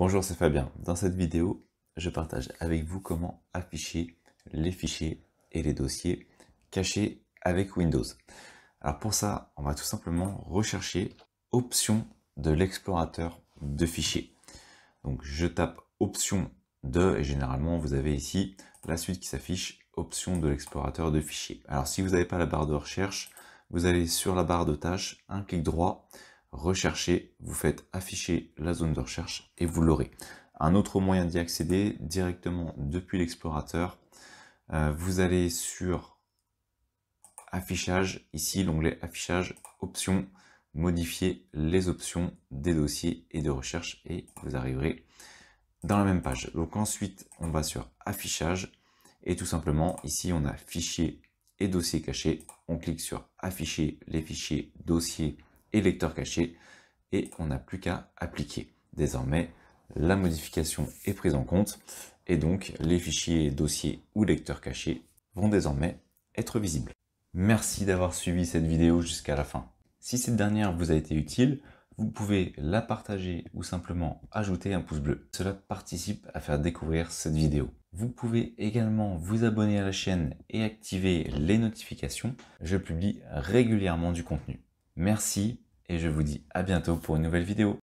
Bonjour, c'est Fabien. Dans cette vidéo, je partage avec vous comment afficher les fichiers et les dossiers cachés avec Windows. Alors pour ça, on va tout simplement rechercher Options de l'explorateur de fichiers. Donc je tape Options de et généralement vous avez ici la suite qui s'affiche Options de l'explorateur de fichiers. Alors si vous n'avez pas la barre de recherche, vous allez sur la barre de tâches, un clic droit rechercher vous faites afficher la zone de recherche et vous l'aurez. Un autre moyen d'y accéder directement depuis l'explorateur, euh, vous allez sur affichage, ici l'onglet affichage, options, modifier les options des dossiers et de recherche et vous arriverez dans la même page. Donc ensuite, on va sur affichage et tout simplement ici on a fichier et dossier caché. On clique sur afficher les fichiers dossiers et lecteur caché. Et on n'a plus qu'à appliquer. Désormais, la modification est prise en compte et donc les fichiers dossiers ou lecteurs cachés vont désormais être visibles. Merci d'avoir suivi cette vidéo jusqu'à la fin. Si cette dernière vous a été utile, vous pouvez la partager ou simplement ajouter un pouce bleu. Cela participe à faire découvrir cette vidéo. Vous pouvez également vous abonner à la chaîne et activer les notifications. Je publie régulièrement du contenu. Merci et je vous dis à bientôt pour une nouvelle vidéo.